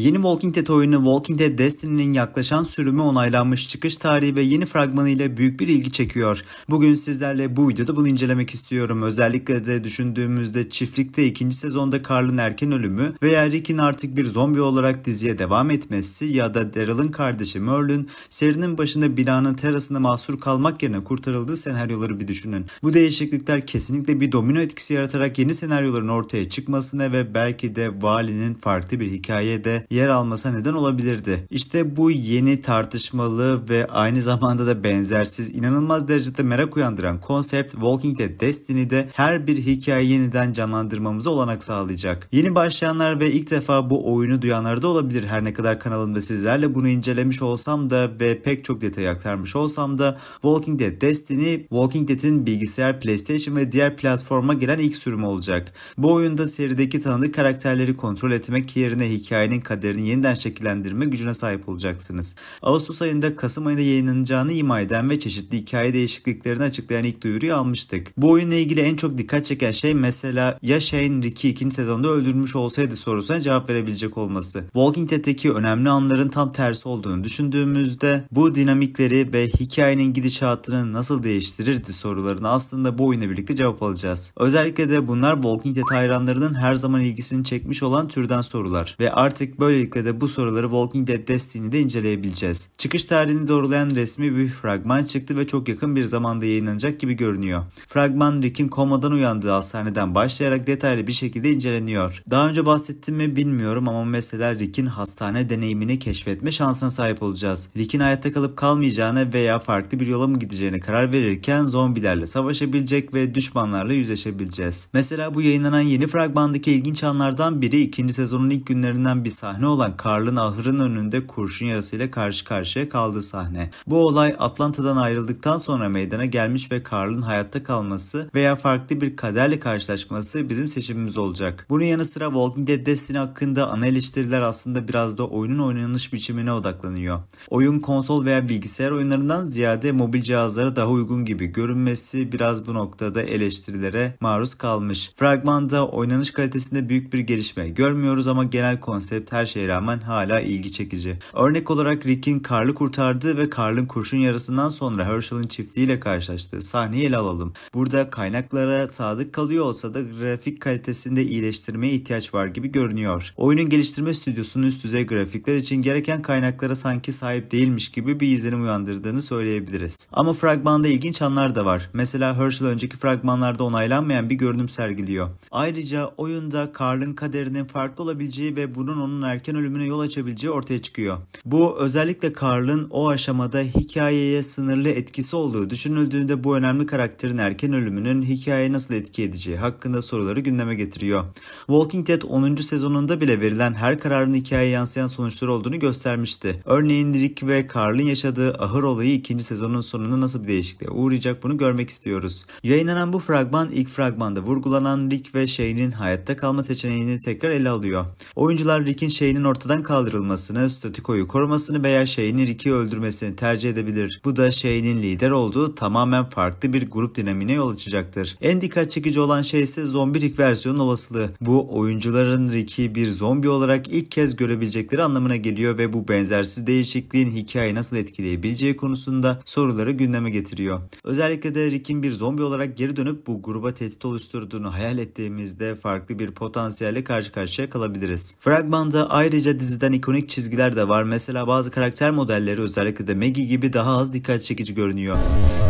Yeni Walking Dead oyunu Walking Dead Destiny'nin yaklaşan sürümü onaylanmış çıkış tarihi ve yeni fragmanı ile büyük bir ilgi çekiyor. Bugün sizlerle bu videoda bunu incelemek istiyorum. Özellikle de düşündüğümüzde çiftlikte ikinci sezonda Carl'ın erken ölümü veya Rick'in artık bir zombi olarak diziye devam etmesi ya da Daryl'ın kardeşi Merlin serinin başında binanın terasında mahsur kalmak yerine kurtarıldığı senaryoları bir düşünün. Bu değişiklikler kesinlikle bir domino etkisi yaratarak yeni senaryoların ortaya çıkmasına ve belki de Vali'nin farklı bir hikayede yer almasa neden olabilirdi. İşte bu yeni tartışmalı ve aynı zamanda da benzersiz inanılmaz derecede merak uyandıran konsept Walking Dead Destiny'de her bir hikaye yeniden canlandırmamızı olanak sağlayacak. Yeni başlayanlar ve ilk defa bu oyunu duyanlar da olabilir. Her ne kadar kanalımda sizlerle bunu incelemiş olsam da ve pek çok detay aktarmış olsam da Walking Dead Destiny, Walking Dead'in bilgisayar, PlayStation ve diğer platforma gelen ilk sürümü olacak. Bu oyunda serideki tanıdık karakterleri kontrol etmek yerine hikayenin kaderini yeniden şekillendirme gücüne sahip olacaksınız. Ağustos ayında Kasım ayında yayınlanacağını ima eden ve çeşitli hikaye değişikliklerini açıklayan ilk duyuruyu almıştık. Bu oyunla ilgili en çok dikkat çeken şey mesela ya Shane Ricky ikinci sezonda öldürmüş olsaydı sorusuna cevap verebilecek olması. Walking Dead'teki önemli anların tam tersi olduğunu düşündüğümüzde bu dinamikleri ve hikayenin gidişatını nasıl değiştirirdi sorularını aslında bu oyuna birlikte cevap alacağız. Özellikle de bunlar Walking Dead hayranlarının her zaman ilgisini çekmiş olan türden sorular ve artık Böylelikle de bu soruları Walking Dead Destiny'de inceleyebileceğiz. Çıkış tarihini doğrulayan resmi bir fragman çıktı ve çok yakın bir zamanda yayınlanacak gibi görünüyor. Fragman Rick'in komadan uyandığı hastaneden başlayarak detaylı bir şekilde inceleniyor. Daha önce bahsettim mi bilmiyorum ama mesela Rick'in hastane deneyimini keşfetme şansına sahip olacağız. Rick'in hayatta kalıp kalmayacağına veya farklı bir yola mı gideceğine karar verirken zombilerle savaşabilecek ve düşmanlarla yüzleşebileceğiz. Mesela bu yayınlanan yeni fragmandaki ilginç anlardan biri ikinci sezonun ilk günlerinden bir saat sahne olan Karl'ın ahırın önünde kurşun yarasıyla karşı karşıya kaldığı sahne. Bu olay Atlanta'dan ayrıldıktan sonra meydana gelmiş ve Karl'ın hayatta kalması veya farklı bir kaderle karşılaşması bizim seçimimiz olacak. Bunun yanı sıra Walking Dead Destiny hakkında ana eleştiriler aslında biraz da oyunun oynanış biçimine odaklanıyor. Oyun konsol veya bilgisayar oyunlarından ziyade mobil cihazlara daha uygun gibi görünmesi biraz bu noktada eleştirilere maruz kalmış. Fragmanda oynanış kalitesinde büyük bir gelişme görmüyoruz ama genel konsept her her şeye rağmen hala ilgi çekici. Örnek olarak Rick'in Karlı kurtardığı ve Carl'ın kurşun yarasından sonra Herschel'ın çiftliğiyle karşılaştığı sahneyi ele alalım. Burada kaynaklara sadık kalıyor olsa da grafik kalitesinde iyileştirmeye ihtiyaç var gibi görünüyor. Oyunun geliştirme stüdyosunun üst düzey grafikler için gereken kaynaklara sanki sahip değilmiş gibi bir izlenim uyandırdığını söyleyebiliriz. Ama fragmanda ilginç anlar da var. Mesela Herschel önceki fragmanlarda onaylanmayan bir görünüm sergiliyor. Ayrıca oyunda Carl'ın kaderinin farklı olabileceği ve bunun onun erken ölümüne yol açabileceği ortaya çıkıyor. Bu özellikle Carl'ın o aşamada hikayeye sınırlı etkisi olduğu düşünüldüğünde bu önemli karakterin erken ölümünün hikayeye nasıl etki edeceği hakkında soruları gündeme getiriyor. Walking Dead 10. sezonunda bile verilen her kararın hikayeye yansıyan sonuçları olduğunu göstermişti. Örneğin Rick ve Carl'ın yaşadığı ahır olayı 2. sezonun sonunda nasıl bir değişikliğe uğrayacak bunu görmek istiyoruz. Yayınlanan bu fragman ilk fragmanda vurgulanan Rick ve Shane'in hayatta kalma seçeneğini tekrar ele alıyor. Oyuncular Rick'in şeyinin ortadan kaldırılmasını, statikoyu korumasını veya şeyinin Rick'i öldürmesini tercih edebilir. Bu da şeyinin lider olduğu tamamen farklı bir grup dinamine yol açacaktır. En dikkat çekici olan şey ise zombi Rick versiyonun olasılığı. Bu oyuncuların Rick'i bir zombi olarak ilk kez görebilecekleri anlamına geliyor ve bu benzersiz değişikliğin hikayeyi nasıl etkileyebileceği konusunda soruları gündeme getiriyor. Özellikle de Rick'in bir zombi olarak geri dönüp bu gruba tehdit oluşturduğunu hayal ettiğimizde farklı bir potansiyelle karşı karşıya kalabiliriz. Fragmanda ayrıca diziden ikonik çizgiler de var. Mesela bazı karakter modelleri özellikle de Maggie gibi daha az dikkat çekici görünüyor.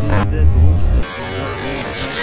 Dizide doğum sırasında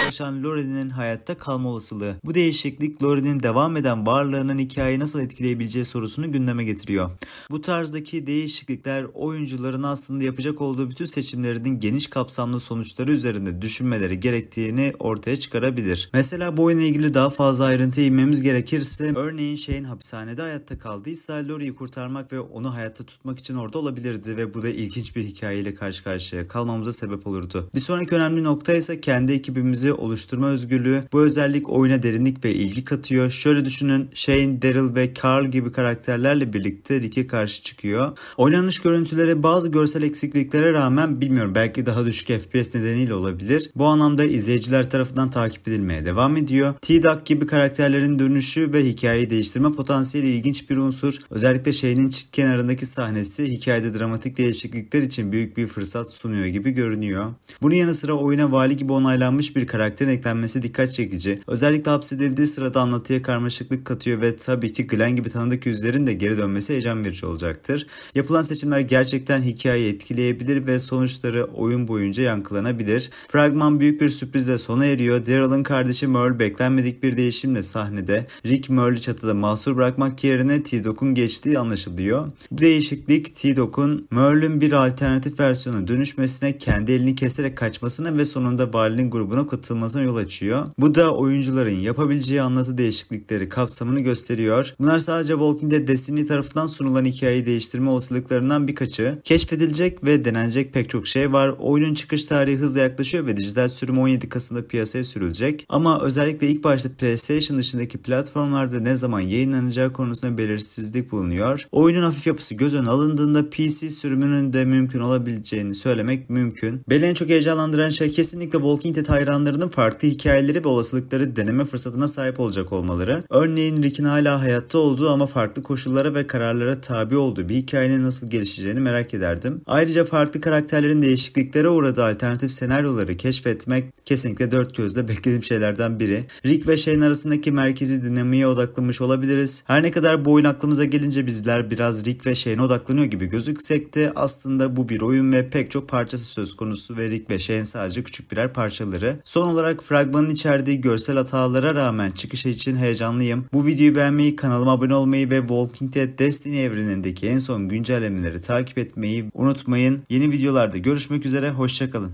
çalışan Lori'nin hayatta kalma olasılığı. Bu değişiklik Lori'nin devam eden varlığının hikayeyi nasıl etkileyebileceği sorusunu gündeme getiriyor. Bu tarzdaki değişiklikler oyuncuların aslında yapacak olduğu bütün seçimlerinin geniş kapsamlı sonuçları üzerinde düşünmeleri gerektiğini ortaya çıkarabilir. Mesela bu oyuna ilgili daha fazla ayrıntıya inmemiz gerekirse örneğin şeyin hapishanede hayatta kaldı yaptıysa Laurie'yi kurtarmak ve onu hayatta tutmak için orada olabilirdi ve bu da ilginç bir hikayeyle karşı karşıya kalmamıza sebep olurdu. Bir sonraki önemli nokta ise kendi ekibimizi oluşturma özgürlüğü. Bu özellik oyuna derinlik ve ilgi katıyor. Şöyle düşünün Shane, Daryl ve Carl gibi karakterlerle birlikte Rick'e karşı çıkıyor. Oynanış görüntüleri bazı görsel eksikliklere rağmen bilmiyorum belki daha düşük FPS nedeniyle olabilir. Bu anlamda izleyiciler tarafından takip edilmeye devam ediyor. T-Duck gibi karakterlerin dönüşü ve hikayeyi değiştirme potansiyeli ilginç bir unsur unsur. Özellikle şehrinin çit kenarındaki sahnesi hikayede dramatik değişiklikler için büyük bir fırsat sunuyor gibi görünüyor. Bunun yanı sıra oyuna vali gibi onaylanmış bir karakterin eklenmesi dikkat çekici. Özellikle hapsedildiği sırada anlatıya karmaşıklık katıyor ve tabii ki Glenn gibi tanıdık yüzlerin de geri dönmesi heyecan verici olacaktır. Yapılan seçimler gerçekten hikayeyi etkileyebilir ve sonuçları oyun boyunca yankılanabilir. Fragman büyük bir sürprizle sona eriyor. Daryl'ın kardeşi Merle beklenmedik bir değişimle sahnede Rick Merle'i çatıda mahsur bırakmak yerine T T-Dog'un geçtiği anlaşılıyor. Bu değişiklik T-Dog'un Merlin bir alternatif versiyona dönüşmesine, kendi elini keserek kaçmasına ve sonunda Varlin grubuna katılmasına yol açıyor. Bu da oyuncuların yapabileceği anlatı değişiklikleri kapsamını gösteriyor. Bunlar sadece Walking Dead Destiny tarafından sunulan hikayeyi değiştirme olasılıklarından birkaçı. Keşfedilecek ve denenecek pek çok şey var. Oyunun çıkış tarihi hızla yaklaşıyor ve dijital sürüm 17 Kasım'da piyasaya sürülecek. Ama özellikle ilk başta PlayStation dışındaki platformlarda ne zaman yayınlanacağı konusunda belirsiz belirsizlik bulunuyor. Oyunun hafif yapısı göz önüne alındığında PC sürümünün de mümkün olabileceğini söylemek mümkün. Beni en çok heyecanlandıran şey kesinlikle Walking Dead hayranlarının farklı hikayeleri ve olasılıkları deneme fırsatına sahip olacak olmaları. Örneğin Rick'in hala hayatta olduğu ama farklı koşullara ve kararlara tabi olduğu bir hikayenin nasıl gelişeceğini merak ederdim. Ayrıca farklı karakterlerin değişikliklere uğradığı alternatif senaryoları keşfetmek kesinlikle dört gözle beklediğim şeylerden biri. Rick ve Shane arasındaki merkezi dinamiğe odaklanmış olabiliriz. Her ne kadar bu oyun aklımıza gelince bizler biraz Rick ve Shane odaklanıyor gibi gözüksek de aslında bu bir oyun ve pek çok parçası söz konusu ve Rick ve Shane sadece küçük birer parçaları. Son olarak fragmanın içerdiği görsel hatalara rağmen çıkış için heyecanlıyım. Bu videoyu beğenmeyi, kanalıma abone olmayı ve Walking Dead Destiny evrenindeki en son güncellemeleri takip etmeyi unutmayın. Yeni videolarda görüşmek üzere, hoşçakalın.